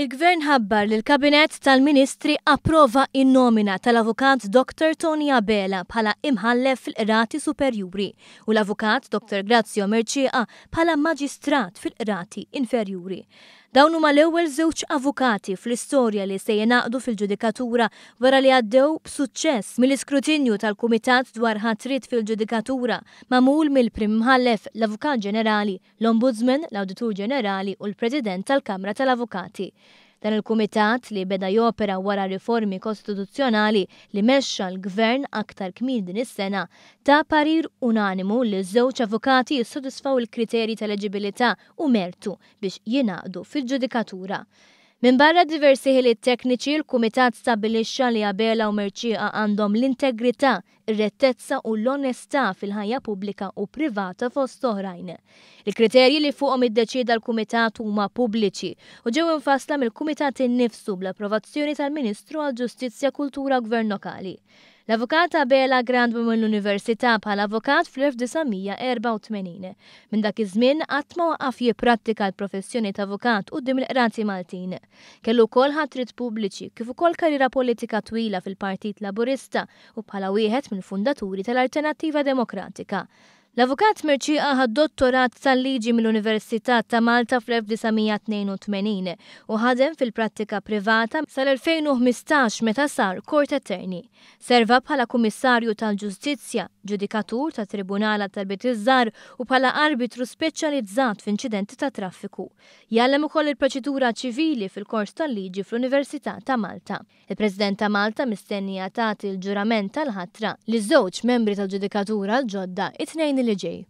Il-Gvern ħabbar li l-Kabinet tal-Ministri approva in-nomina tal-Avukat Dr. Tony Abela bħala imħallef fil-Qrati Superjuri u l-Avukat Dr. Grazio Merċiqa bħala Maġistrat fil-Qrati Inferjuri. Dawn huma l-ewwel żewġ avukati fl-istorja li se jenaqdu fil-ġudikatura wara li għaddew b'suċċess mill-iskrutinju tal-Kumitat dwar ħatrit fil-ġudikatura mamul mill-Prim Mħallef l-Avukat Ġenerali, l-Ombudsman, l-Awditur Ġenerali u l-President tal-Kamra tal-Avukati. Dan il-kumitat li beda jopera wara riformi kostituzzjonali li mexxa l-gvern aktar kmil din is-sena ta' parir unanimu li żewġ avukati jissodisfaw il-kriterji tal-eġibilità u mertu biex jinaqdu fil-ġudikatura. Min barra diversi ħiliet tekniċi l-Kumitat stabilixxa li għabela u merċieqa għandhom l-integrità, ir-rettezza u l-onestà fil-ħajja pubblika u privata fost oħrajn. Il-kriterji li fuqhom id-deċida l-Kumitat huma pubbliċi u ġew infasla mill-Kumitat innifsu bl-approvazzjoni tal-Ministru għall-Ġustizzja Kultura Gvern Lokali. L-avukata Bela Grandbu l università bħal avukat fl-1984. Minn dak iż-żmien qatt ma waqaf jipprattika l-professjoni ta' avukat dim il-qrati Maltin. Kellu wkoll ħatrit pubbliċi kif ukoll karriera politika twila fil-Partit Laburista u bħala wieħed mill-fundaturi tal-Alternattiva Demokratika. L-avukat Merċi għaha dottorat tal-liġi mill-Università ta' Malta fl-1982 u ħadem fil-prattika privata sal-2015 meta sar Kort Eterni. Serva bħala Kummissarju tal-Ġustizzja, ġudikatur ta' Tribunala tal-Bit iż u bħala arbitru speċjalizzat f'inċidenti ta' traffiku. Jallem ukoll il-proċedura ċivili fil-kors tal-liġi fl-Università ta' Malta. Il-President ta' Malta mistennija tagħti l-ġurament tal-ħatra li żewġ membri tal-ġudikatura l-ġodda it-tnejn Billie